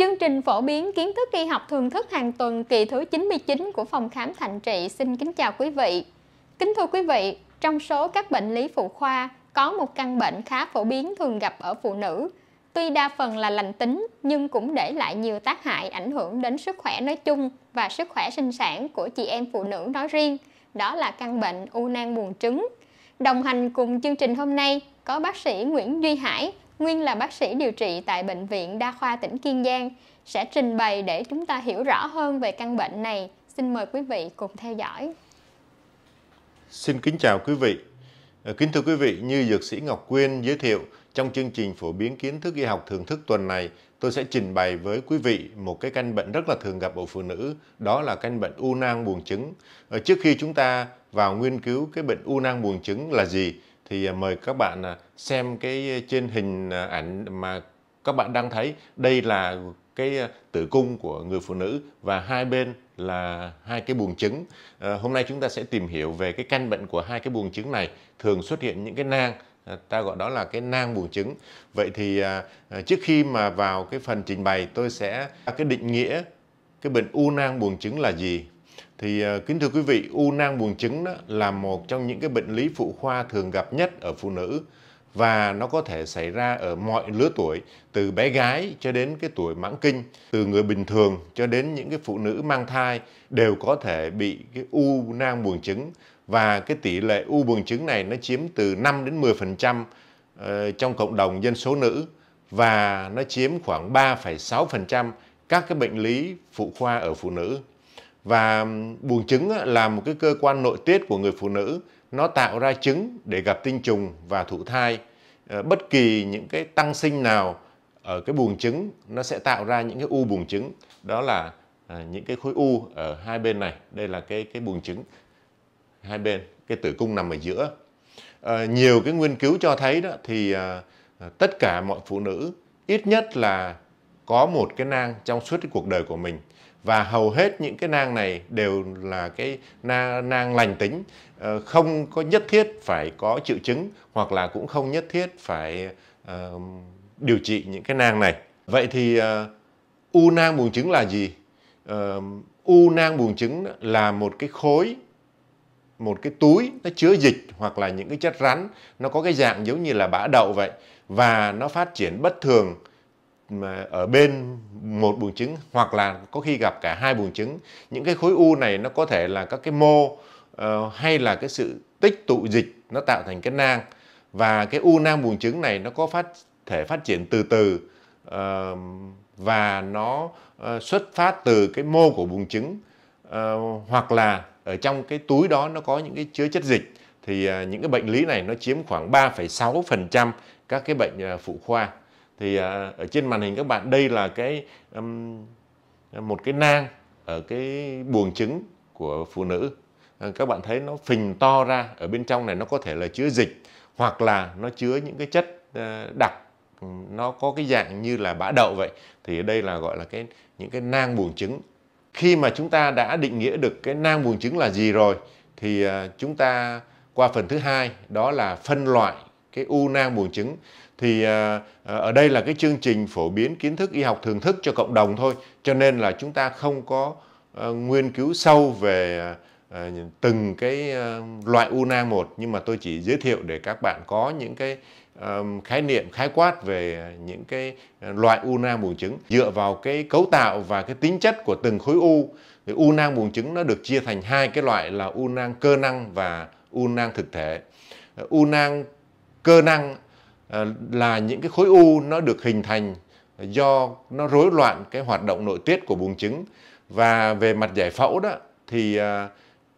Chương trình phổ biến kiến thức y học thường thức hàng tuần kỳ thứ 99 của phòng khám thành Trị xin kính chào quý vị. Kính thưa quý vị, trong số các bệnh lý phụ khoa có một căn bệnh khá phổ biến thường gặp ở phụ nữ. Tuy đa phần là lành tính nhưng cũng để lại nhiều tác hại ảnh hưởng đến sức khỏe nói chung và sức khỏe sinh sản của chị em phụ nữ nói riêng. Đó là căn bệnh u nang buồng trứng. Đồng hành cùng chương trình hôm nay có bác sĩ Nguyễn Duy Hải, nguyên là bác sĩ điều trị tại Bệnh viện Đa khoa tỉnh Kiên Giang, sẽ trình bày để chúng ta hiểu rõ hơn về căn bệnh này. Xin mời quý vị cùng theo dõi. Xin kính chào quý vị. Ờ, kính thưa quý vị, như Dược sĩ Ngọc Quyên giới thiệu, trong chương trình phổ biến kiến thức y học thường thức tuần này, tôi sẽ trình bày với quý vị một cái căn bệnh rất là thường gặp ở phụ nữ, đó là căn bệnh u nang buồng trứng. Ờ, trước khi chúng ta vào nghiên cứu cái bệnh u nang buồng trứng là gì, thì à, mời các bạn à, xem cái trên hình à, ảnh mà các bạn đang thấy đây là cái tử cung của người phụ nữ và hai bên là hai cái buồng trứng. À, hôm nay chúng ta sẽ tìm hiểu về cái căn bệnh của hai cái buồng trứng này thường xuất hiện những cái nang à, ta gọi đó là cái nang buồng trứng. Vậy thì à, trước khi mà vào cái phần trình bày tôi sẽ cái định nghĩa cái bệnh u nang buồng trứng là gì thì à, kính thưa quý vị u nang buồng trứng đó là một trong những cái bệnh lý phụ khoa thường gặp nhất ở phụ nữ và nó có thể xảy ra ở mọi lứa tuổi từ bé gái cho đến cái tuổi mãn kinh từ người bình thường cho đến những cái phụ nữ mang thai đều có thể bị cái u nang buồng trứng và cái tỷ lệ u buồng trứng này nó chiếm từ 5 đến 10% ờ, trong cộng đồng dân số nữ và nó chiếm khoảng 3,6% các cái bệnh lý phụ khoa ở phụ nữ và buồng trứng là một cái cơ quan nội tiết của người phụ nữ nó tạo ra trứng để gặp tinh trùng và thụ thai ờ, bất kỳ những cái tăng sinh nào ở cái buồng trứng nó sẽ tạo ra những cái u buồng trứng đó là à, những cái khối u ở hai bên này đây là cái cái buồng trứng hai bên cái tử cung nằm ở giữa à, nhiều cái nghiên cứu cho thấy đó thì à, à, tất cả mọi phụ nữ ít nhất là có một cái nang trong suốt cái cuộc đời của mình và hầu hết những cái nang này đều là cái na, nang lành tính ờ, không có nhất thiết phải có triệu chứng hoặc là cũng không nhất thiết phải uh, điều trị những cái nang này vậy thì uh, u nang buồng trứng là gì uh, u nang buồng trứng là một cái khối một cái túi nó chứa dịch hoặc là những cái chất rắn nó có cái dạng giống như là bã đậu vậy và nó phát triển bất thường mà ở bên một buồng trứng hoặc là có khi gặp cả hai buồng trứng những cái khối u này nó có thể là các cái mô uh, hay là cái sự tích tụ dịch nó tạo thành cái nang và cái u nang buồng trứng này nó có phát thể phát triển từ từ uh, và nó uh, xuất phát từ cái mô của buồng trứng uh, hoặc là ở trong cái túi đó nó có những cái chứa chất dịch thì uh, những cái bệnh lý này nó chiếm khoảng 3,6% các cái bệnh uh, phụ khoa thì à, ở trên màn hình các bạn đây là cái um, một cái nang ở cái buồng trứng của phụ nữ à, các bạn thấy nó phình to ra ở bên trong này nó có thể là chứa dịch hoặc là nó chứa những cái chất à, đặc nó có cái dạng như là bã đậu vậy thì ở đây là gọi là cái những cái nang buồng trứng khi mà chúng ta đã định nghĩa được cái nang buồng trứng là gì rồi thì à, chúng ta qua phần thứ hai đó là phân loại cái u nang buồng trứng thì à, à, ở đây là cái chương trình phổ biến kiến thức y học thường thức cho cộng đồng thôi cho nên là chúng ta không có à, nghiên cứu sâu về từng cái loại u nang một nhưng mà tôi chỉ giới thiệu để các bạn có những cái khái niệm khái quát về những cái loại u nang buồng trứng dựa vào cái cấu tạo và cái tính chất của từng khối u thì u nang buồng trứng nó được chia thành hai cái loại là u nang cơ năng và u nang thực thể u nang cơ năng Ờ, là những cái khối u nó được hình thành do nó rối loạn cái hoạt động nội tiết của buồng trứng và về mặt giải phẫu đó thì ờ,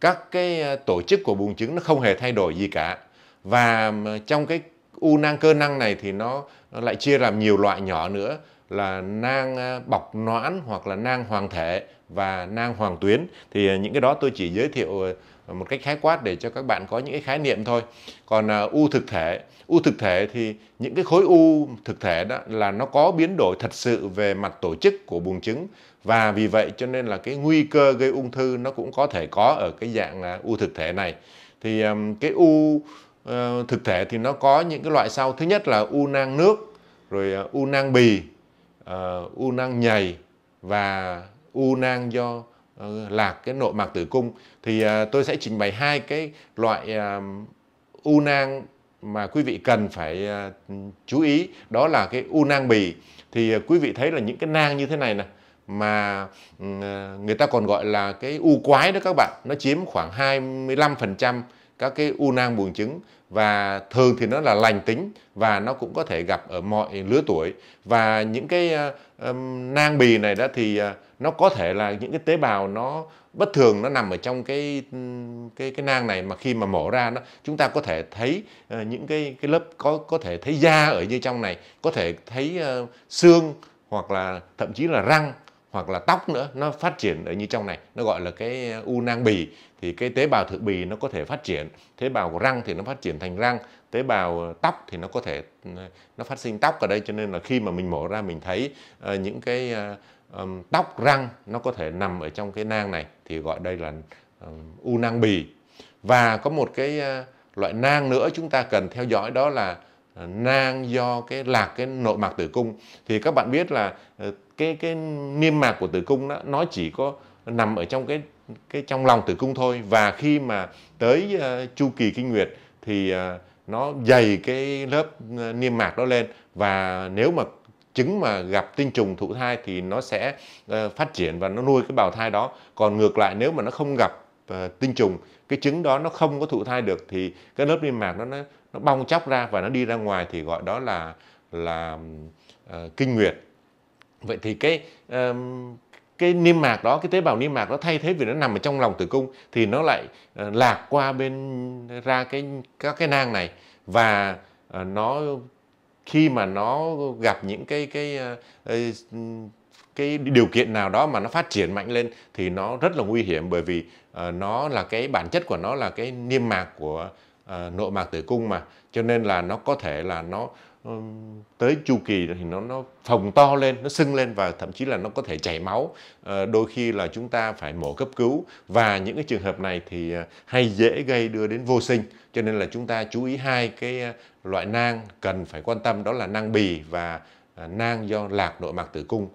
các cái ờ, tổ chức của buồng trứng nó không hề thay đổi gì cả và trong cái u nang cơ năng này thì nó lại chia làm nhiều loại nhỏ nữa là nang ờ, bọc noãn hoặc là nang hoàng thể và nang hoàng tuyến thì ờ, những cái đó tôi chỉ giới thiệu ờ, một cách khái quát để cho các bạn có những cái khái niệm thôi còn u thực thể u thực thể thì những cái khối u thực thể đó là nó có biến đổi thật sự về mặt tổ chức của buồng trứng và vì vậy cho nên là cái nguy cơ gây ung thư nó cũng có thể có ở cái dạng u thực thể này thì cái u Ờ, thực thể thì nó có những cái loại sau thứ nhất là u nang nước rồi ờ, u nang bì ờ, u nang nhầy và u nang do lạc cái nội mạc tử cung thì tôi sẽ trình bày hai cái loại u nang mà quý vị cần phải chú ý đó là cái u nang bì thì quý vị thấy là những cái nang như thế này nè mà ừ, người ta còn gọi là cái u quái đó các bạn nó chiếm khoảng 25% các cái u nang buồng trứng và thường thì nó là lành tính và nó cũng có thể gặp ở mọi lứa tuổi và những cái uh, nang bì này đó thì uh, nó có thể là những cái tế bào nó bất thường nó nằm ở trong cái cái cái nang này mà khi mà mổ ra nó chúng ta có thể thấy uh, những cái cái lớp có có thể thấy da ở như trong này có thể thấy uh, xương hoặc là thậm chí là răng hoặc là tóc nữa nó phát triển ở như trong này nó gọi là cái uh, u nang bì thì cái tế bào thượng bì nó có thể phát triển tế bào của răng thì nó phát triển thành răng tế bào uh, tóc thì nó có thể uh, nó phát sinh tóc ở đây cho nên là khi mà mình mổ ra mình thấy uh, những cái uh, um, tóc răng nó có thể nằm ở trong cái nang này thì gọi đây là um, u nang bì và có một cái uh, loại nang nữa chúng ta cần theo dõi đó là nang do cái lạc cái nội mạc tử cung thì các bạn biết là ờ, cái cái niêm mạc của tử cung đó, nó chỉ có nằm ở trong cái cái trong lòng tử cung thôi và khi mà tới uh, chu kỳ kinh nguyệt thì uh, nó dày cái lớp uh, niêm mạc đó lên và nếu mà trứng mà gặp tinh trùng thụ thai thì nó sẽ uh, phát triển và nó nuôi cái bào thai đó còn ngược lại nếu mà nó không gặp uh, tinh trùng cái trứng đó nó không có thụ thai được thì cái lớp niêm mạc đó nó nó bong chóc ra và nó đi ra ngoài thì gọi đó là là uh, kinh nguyệt vậy thì cái uh, cái niêm mạc đó cái tế bào niêm mạc đó thay thế vì nó nằm ở trong lòng tử cung thì nó lại uh, lạc qua bên ra cái các cái nang này và uh, nó khi mà nó gặp những cái cái cái điều kiện nào đó mà nó phát triển mạnh lên thì nó rất là nguy hiểm bởi vì nó là cái bản chất của nó là cái niêm mạc của uh, nội mạc tử cung mà cho nên là nó có thể là nó ừ, tới chu kỳ thì nó nó phồng to lên, nó sưng lên và thậm chí là nó có thể chảy máu. À, đôi khi là chúng ta phải mổ cấp cứu và những cái trường hợp này thì à, hay dễ gây đưa đến vô sinh. Cho nên là chúng ta chú ý hai cái à, loại nang cần phải quan tâm đó là nang bì và nang do lạc nội mạc tử cung.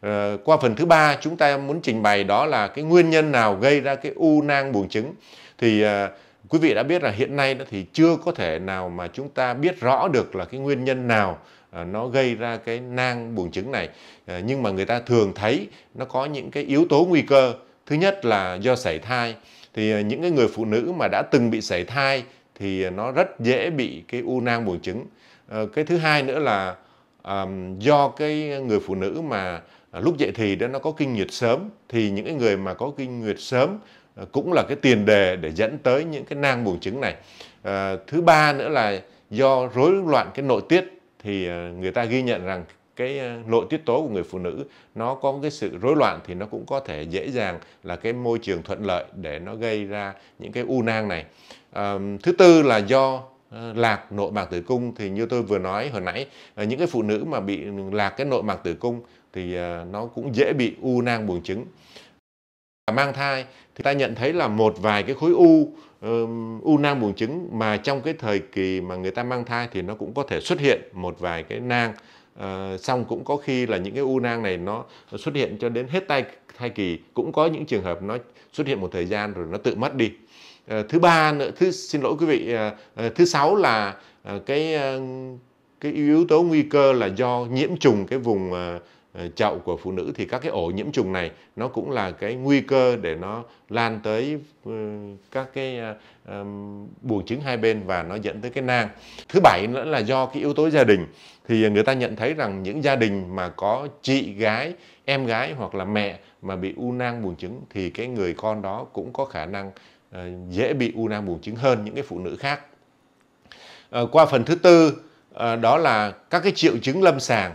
Ờ, qua phần thứ ba chúng ta muốn trình bày đó là cái nguyên nhân nào gây ra cái u nang buồng trứng thì uh, quý vị đã biết là hiện nay thì chưa có thể nào mà chúng ta biết rõ được là cái nguyên nhân nào à, nó gây ra cái nang buồng trứng này à, nhưng mà người ta thường thấy nó có những cái yếu tố nguy cơ thứ nhất là do sảy thai thì à, những cái người phụ nữ mà đã từng bị sảy thai thì nó rất dễ bị cái u nang buồng trứng ờ, cái thứ hai nữa là um, do cái người phụ nữ mà lúc dậy thì đó nó có kinh nguyệt sớm thì những cái người mà có kinh nguyệt sớm Ờ, cũng là cái tiền đề để dẫn tới những cái nang buồng trứng này à, thứ ba nữa là do rối loạn cái nội tiết thì ờ, người ta ghi nhận rằng cái nội tiết tố của người phụ nữ nó có cái sự rối loạn thì nó cũng có thể dễ dàng là cái môi trường thuận lợi để nó gây ra những cái u nang này à, thứ tư là do lạc nội mạc tử cung thì như tôi vừa nói hồi nãy những cái phụ nữ mà bị lạc cái nội mạc tử cung thì nó cũng dễ bị u nang buồng trứng mang thai thì ta nhận thấy là một vài cái khối u u nang buồng trứng mà trong cái thời kỳ mà người ta mang thai thì nó cũng có thể xuất hiện một vài cái nang à, xong cũng có khi là những cái u nang này nó xuất hiện cho đến hết thai thai kỳ cũng có những trường hợp nó xuất hiện một thời gian rồi nó tự mất đi à, thứ ba nữa thứ xin lỗi quý vị à, thứ sáu là à, cái à, cái yếu tố nguy cơ là do nhiễm trùng cái vùng à, Ờ, chậu của phụ nữ thì các cái ổ nhiễm trùng này nó cũng là cái nguy cơ để nó lan tới ờ, các cái ờ, buồng trứng hai bên và nó dẫn tới cái nang. Thứ bảy nữa là do cái yếu tố gia đình thì người ta nhận thấy rằng những gia đình mà có chị gái, em gái hoặc là mẹ mà bị u nang buồng trứng thì cái người con đó cũng có khả năng dễ bị u nang buồng trứng hơn những cái phụ nữ khác. Qua phần thứ tư đó là các cái triệu chứng lâm sàng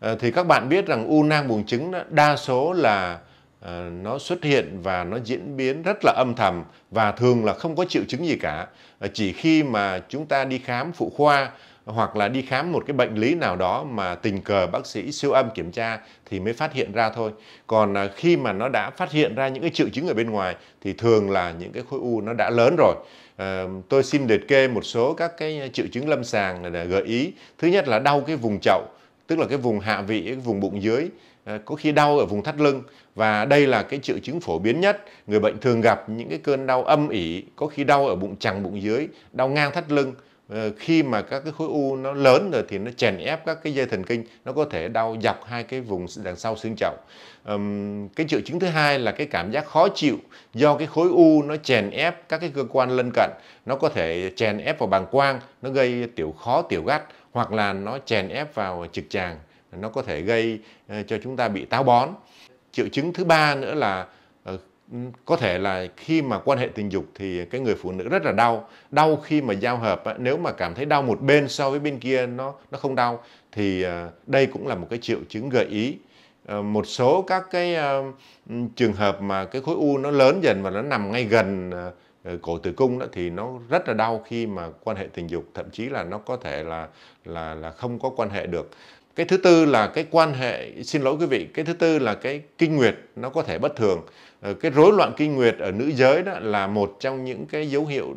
Ờ, thì các bạn biết rằng u nang buồng trứng đa số là ờ, nó xuất hiện và nó diễn biến rất là âm thầm và thường là không có triệu chứng gì cả. Ờ, chỉ khi mà chúng ta đi khám phụ khoa hoặc là đi khám một cái bệnh lý nào đó mà tình cờ bác sĩ siêu âm kiểm tra thì mới phát hiện ra thôi. Còn khi mà nó đã phát hiện ra những cái triệu chứng ở bên ngoài thì thường là những cái khối u nó đã lớn rồi. tôi xin liệt kê một số các cái triệu chứng lâm sàng để gợi ý. Thứ nhất là đau cái vùng chậu tức là cái vùng hạ vị cái vùng bụng dưới à, có khi đau ở vùng thắt lưng và đây là cái triệu chứng phổ biến nhất người bệnh thường gặp những cái cơn đau âm ỉ có khi đau ở bụng chằng bụng dưới đau ngang thắt lưng ờ, khi mà các cái khối u nó lớn rồi thì nó chèn ép các cái dây thần kinh nó có thể đau dọc hai cái vùng đằng sau xương chậu cái triệu chứng thứ hai là cái cảm giác khó chịu do cái khối u nó chèn ép các cái cơ quan lân cận nó có thể chèn ép vào bàng quang nó gây tiểu khó tiểu gắt hoặc là nó chèn ép vào trực tràng nó có thể gây ờ, cho chúng ta bị táo bón triệu chứng thứ ba nữa là ờ, có thể là khi mà quan hệ tình dục thì cái người phụ nữ rất là đau đau khi mà giao hợp nếu mà cảm thấy đau một bên so với bên kia nó nó không đau thì ờ, đây cũng là một cái triệu chứng gợi ý một số các cái trường hợp mà cái khối u nó lớn dần và nó nằm ngay gần Ờ, cổ tử cung đó thì nó rất là đau khi mà quan hệ tình dục thậm chí là nó có thể là là là không có quan hệ được cái thứ tư là cái quan hệ xin lỗi quý vị cái thứ tư là cái kinh nguyệt nó có thể bất thường ờ, cái rối loạn kinh nguyệt ở nữ giới đó là một trong những cái dấu hiệu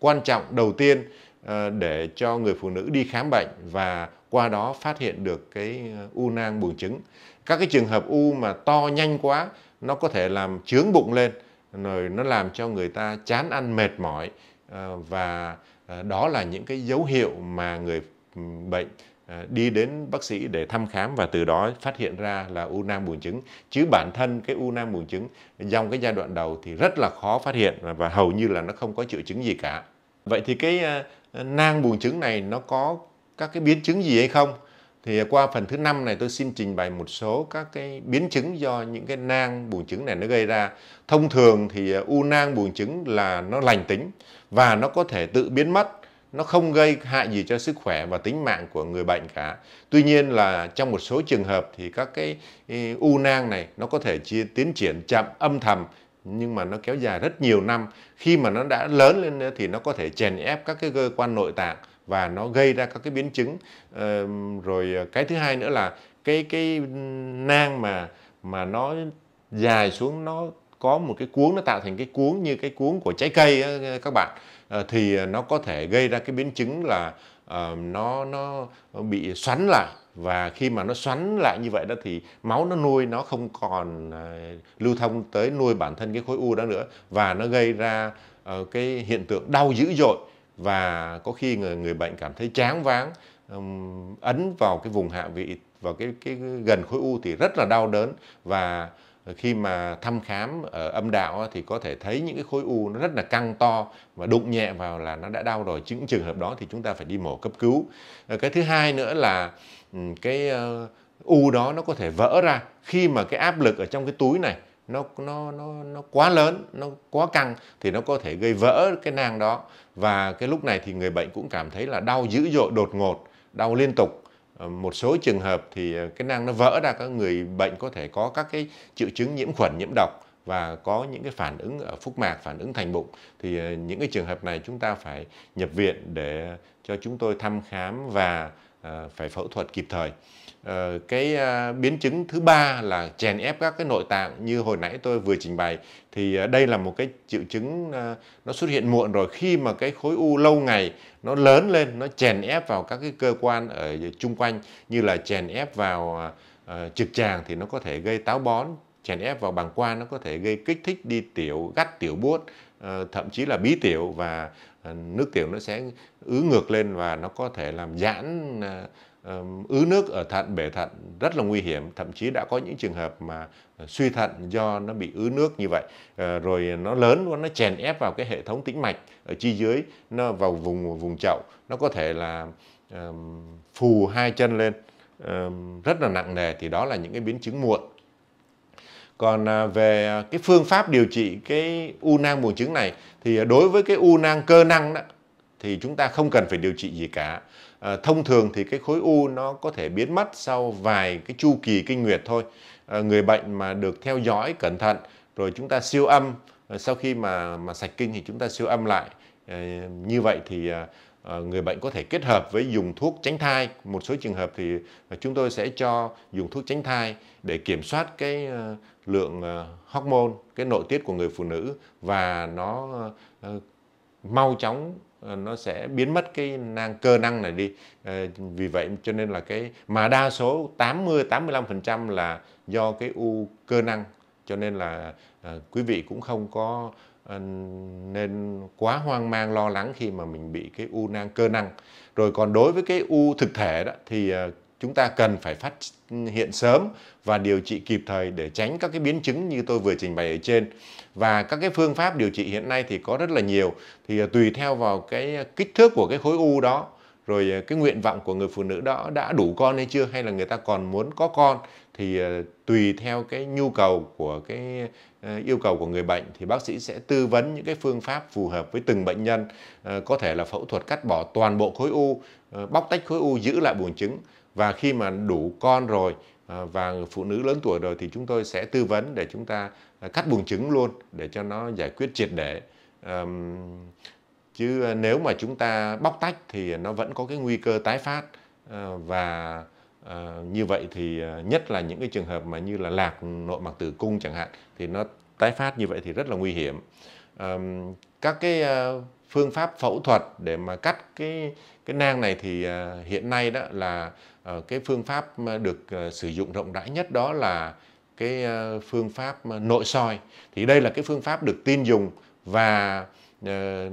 quan trọng đầu tiên ờ, để cho người phụ nữ đi khám bệnh và qua đó phát hiện được cái u nang buồng trứng các cái trường hợp u mà to nhanh quá nó có thể làm trướng bụng lên rồi nó làm cho người ta chán ăn mệt mỏi ờ, và ờ, đó là những cái dấu hiệu mà người ừ, bệnh ờ, đi đến bác sĩ để thăm khám và từ đó phát hiện ra là u nang buồng trứng chứ bản thân cái u nang buồng trứng trong cái giai đoạn đầu thì rất là khó phát hiện và hầu như là nó không có triệu chứng gì cả vậy thì cái nang buồng trứng này nó có các cái biến chứng gì hay không thì qua phần thứ năm này tôi xin trình bày một số các cái biến chứng do những cái nang buồng trứng này nó gây ra. Thông thường thì à, u nang buồng trứng là nó lành tính và nó có thể tự biến mất nó không gây hại gì cho sức khỏe và tính mạng của người bệnh cả. Tuy nhiên là trong một số trường hợp thì các cái u nang này nó có thể tiến triển chậm âm thầm nhưng mà nó kéo dài rất nhiều năm. Khi mà nó đã lớn lên thì nó có thể chèn ép các cái cơ quan nội tạng và nó gây ra các cái biến chứng ờ, rồi ờ, cái thứ hai nữa là cái cái nang mà mà nó dài xuống nó có một cái cuống nó tạo thành cái cuống như cái cuống của trái cây á, ờ, các bạn thì nó có thể gây ra cái biến chứng là nó nó bị xoắn lại và khi mà nó xoắn lại như vậy đó thì máu nó nuôi nó không còn lưu thông tới nuôi bản thân cái khối u đó nữa và nó gây ra cái hiện tượng đau dữ dội và có khi người người bệnh cảm thấy chán váng um, ấn vào cái vùng hạ vị vào cái, cái gần khối u thì rất là đau đớn và khi mà thăm khám ở âm đạo thì có thể thấy những cái khối u nó rất là căng to và đụng nhẹ vào là nó đã đau rồi những trường hợp đó thì chúng ta phải đi mổ cấp cứu ờ, cái thứ hai nữa là cái u đó nó có thể vỡ ra khi mà cái áp lực ở trong cái túi này nó nó nó nó quá lớn nó quá căng thì nó có thể gây vỡ cái nang đó và cái lúc này thì người bệnh cũng cảm thấy là đau dữ dội đột ngột đau liên tục ờ, một số trường hợp thì ờ, cái nang nó vỡ ra các người bệnh có thể có các cái triệu chứng nhiễm khuẩn nhiễm độc và có những cái phản ứng ở phúc mạc phản ứng thành bụng thì ờ, những cái trường hợp này chúng ta phải nhập viện để cho chúng tôi thăm khám và Ờ, phải phẫu thuật kịp thời ờ, cái ờ, biến chứng thứ ba là chèn ép các cái nội tạng như hồi nãy tôi vừa trình bày thì đây là một cái triệu chứng nó xuất hiện muộn rồi khi mà cái khối u lâu ngày nó lớn lên nó chèn ép vào các cái cơ quan ở chung quanh như là chèn ép vào trực tràng thì nó có thể gây táo bón chèn ép vào bàng quang nó có thể gây kích thích đi tiểu gắt tiểu buốt thậm chí là bí tiểu và Ờ, nước tiểu nó sẽ ứ ngược lên và nó có thể làm giãn ờ, ứ nước ở thận bể thận rất là nguy hiểm thậm chí đã có những trường hợp mà ờ, suy thận do nó bị ứ nước như vậy rồi nó lớn quá nó chèn ép vào cái hệ thống tĩnh mạch ở chi dưới nó vào vùng vùng chậu nó có thể là phù hai chân lên rất là nặng nề thì đó là những cái biến chứng muộn còn à, về cái phương pháp điều trị cái u nang buồng trứng này thì đối với cái u nang cơ năng đó thì chúng ta không cần phải điều trị gì cả à, thông thường thì cái khối u nó có thể biến mất sau vài cái chu kỳ kinh nguyệt thôi à, người bệnh mà được theo dõi cẩn thận rồi chúng ta siêu âm à, sau khi mà mà sạch kinh thì chúng ta siêu âm lại à, như vậy thì à, Ờ, người bệnh có thể kết hợp với dùng thuốc tránh thai một số trường hợp thì chúng tôi sẽ cho dùng thuốc tránh thai để kiểm soát cái ờ, lượng ờ, hormone cái nội tiết của người phụ nữ và nó mau chóng nó sẽ biến mất cái năng cơ năng này đi vì vậy cho nên là cái mà đa số 80 85% là do cái u cơ năng cho nên là quý vị cũng không có nên quá hoang mang lo lắng khi mà mình bị cái u nang cơ năng rồi còn đối với cái u thực thể đó thì ờ, chúng ta cần phải phát hiện sớm và điều trị kịp thời để tránh các cái biến chứng như tôi vừa trình bày ở trên và các cái phương pháp điều trị hiện nay thì có rất là nhiều thì ờ, tùy theo vào cái ờ, kích thước của cái khối u đó rồi cái nguyện vọng của người phụ nữ đó đã đủ con hay chưa hay là người ta còn muốn có con thì ờ, tùy theo cái nhu cầu của cái ờ, yêu cầu của người bệnh thì bác sĩ sẽ tư vấn những cái phương pháp phù hợp với từng bệnh nhân ờ, có thể là phẫu thuật cắt bỏ toàn bộ khối u bóc tách khối u giữ lại buồng trứng và khi mà đủ con rồi và phụ nữ lớn tuổi rồi thì chúng tôi sẽ tư vấn để chúng ta cắt buồng trứng luôn để cho nó giải quyết triệt để chứ nếu mà chúng ta bóc tách thì nó vẫn có cái nguy cơ tái phát và Ờ, như vậy thì ờ, nhất là những cái trường hợp mà như là lạc nội mạc tử cung chẳng hạn thì nó tái phát như vậy thì rất là nguy hiểm. À, các cái ờ, phương pháp phẫu thuật để mà cắt cái cái nang này thì hiện nay đó là cái phương pháp được sử dụng rộng rãi nhất đó là cái phương pháp nội soi thì đây là cái phương pháp được tin dùng và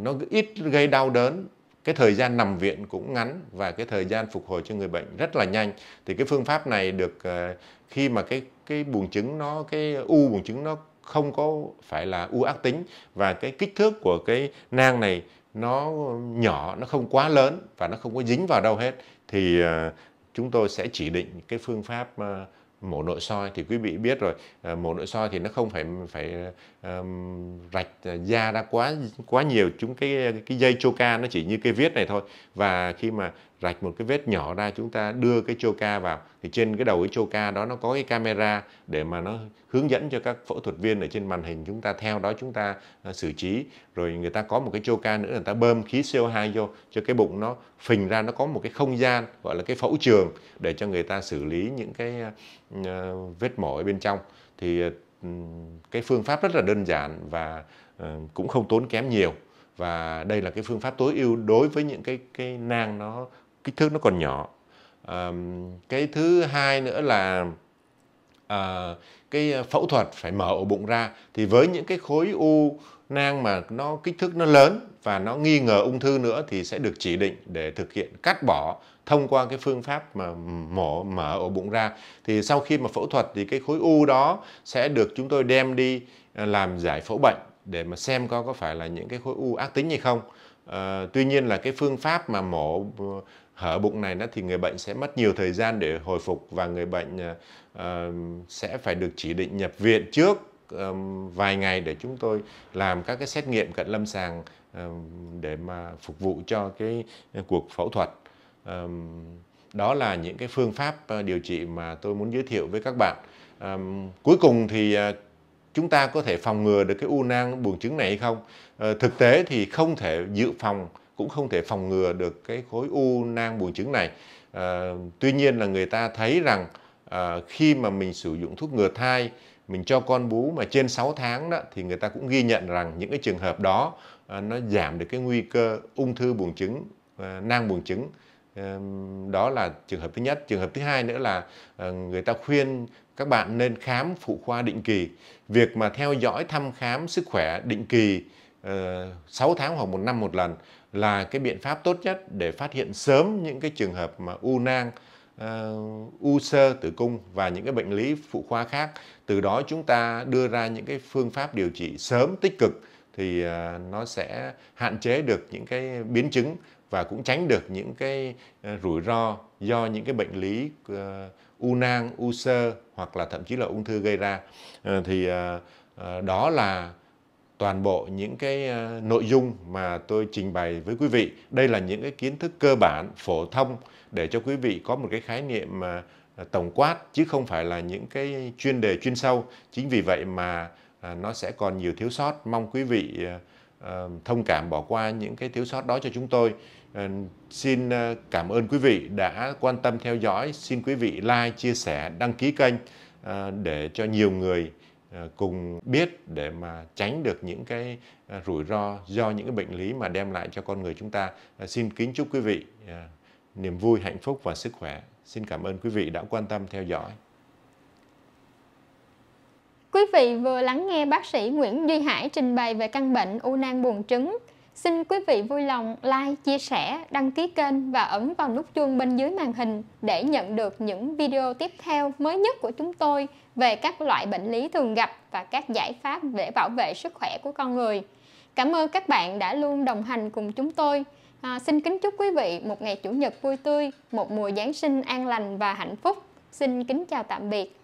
nó ít gây đau đớn cái thời gian nằm viện cũng ngắn và cái thời gian phục hồi cho người bệnh rất là nhanh thì cái phương pháp này được ờ, khi mà cái cái buồng trứng nó cái u buồng trứng nó không có phải là u ác tính và cái kích thước của cái nang này nó nhỏ nó không quá lớn và nó không có dính vào đâu hết thì ờ, chúng tôi sẽ chỉ định cái phương pháp ờ, mổ nội soi thì quý vị biết rồi ờ, mổ nội soi thì nó không phải phải um, rạch ờ, da ra quá quá nhiều chúng cái cái dây choca nó chỉ như cái viết này thôi và khi mà rạch một cái vết nhỏ ra chúng ta đưa cái choca vào thì trên cái đầu cái choca đó nó có cái camera để mà nó hướng dẫn cho các phẫu thuật viên ở trên màn hình chúng ta theo đó chúng ta ờ, xử trí rồi người ta có một cái choca nữa người ta bơm khí CO2 vô cho cái bụng nó phình ra nó có một cái không gian gọi là cái phẫu trường để cho người ta xử lý những cái ờ, vết mổ ở bên trong thì ờ, cái phương pháp rất là đơn giản và cũng không tốn kém nhiều và đây là cái phương pháp tối ưu đối với những cái cái nang nó kích thước nó còn nhỏ à, cái thứ hai nữa là à, cái phẫu thuật phải mở ổ bụng ra thì với những cái khối u nang mà nó kích thước nó lớn và nó nghi ngờ ung thư nữa thì sẽ được chỉ định để thực hiện cắt bỏ thông qua cái phương pháp mà mổ mở ổ bụng ra thì sau khi mà phẫu thuật thì cái khối u đó sẽ được chúng tôi đem đi ờ, làm giải phẫu bệnh để mà xem có có phải là những cái khối u ác tính hay không à, tuy nhiên là cái phương pháp mà mổ hở bụng này nó thì người bệnh sẽ mất nhiều thời gian để hồi phục và người bệnh uh, sẽ phải được chỉ định nhập viện trước um, vài ngày để chúng tôi làm các cái xét nghiệm cận lâm sàng um, để mà phục vụ cho cái cuộc phẫu thuật um, đó là những cái phương pháp điều trị mà tôi muốn giới thiệu với các bạn um, cuối cùng thì uh, chúng ta có thể phòng ngừa được cái u nang buồng trứng này hay không uh, thực tế thì không thể dự phòng cũng không thể phòng ngừa được cái khối u nang buồng trứng này. À, tuy nhiên là người ta thấy rằng à, khi mà mình sử dụng thuốc ngừa thai mình cho con bú mà trên 6 tháng đó thì người ta cũng ghi nhận rằng những cái trường hợp đó à, nó giảm được cái nguy cơ ung thư buồng trứng à, nang buồng trứng à, đó là trường hợp thứ nhất trường hợp thứ hai nữa là à, người ta khuyên các bạn nên khám phụ khoa định kỳ việc mà theo dõi thăm khám sức khỏe định kỳ à, 6 tháng hoặc một năm một lần là cái biện pháp tốt nhất để phát hiện sớm những cái trường hợp mà u nang uh, u sơ tử cung và những cái bệnh lý phụ khoa khác từ đó chúng ta đưa ra những cái phương pháp điều trị sớm tích cực thì uh, nó sẽ hạn chế được những cái biến chứng và cũng tránh được những cái uh, rủi ro do những cái bệnh lý uh, u nang u sơ hoặc là thậm chí là ung thư gây ra uh, thì uh, uh, đó là toàn bộ những cái ờ, nội dung mà tôi trình bày với quý vị. Đây là những cái kiến thức cơ bản, phổ thông để cho quý vị có một cái khái niệm mà ờ, tổng quát chứ không phải là những cái chuyên đề chuyên sâu. Chính vì vậy mà ờ, nó sẽ còn nhiều thiếu sót. Mong quý vị thông cảm bỏ qua những cái thiếu sót đó cho chúng tôi. Xin cảm ơn quý vị đã quan tâm theo dõi. Xin quý vị like, chia sẻ, đăng ký kênh để cho nhiều người Ờ, cùng biết để mà tránh được những cái ờ, rủi ro do những cái bệnh lý mà đem lại cho con người chúng ta. Ờ, xin kính chúc quý vị niềm vui, hạnh phúc và sức khỏe. Xin cảm ơn quý vị đã quan tâm theo dõi. Quý vị vừa lắng nghe bác sĩ Nguyễn Duy Hải trình bày về căn bệnh u nang buồng trứng. Xin quý vị vui lòng like, chia sẻ, đăng ký kênh và ấn vào nút chuông bên dưới màn hình để nhận được những video tiếp theo mới nhất của chúng tôi về các loại bệnh lý thường gặp và các giải pháp để bảo vệ sức khỏe của con người. Cảm ơn các bạn đã luôn đồng hành cùng chúng tôi. À, xin kính chúc quý vị một ngày Chủ nhật vui tươi, một mùa Giáng sinh an lành và hạnh phúc. Xin kính chào tạm biệt.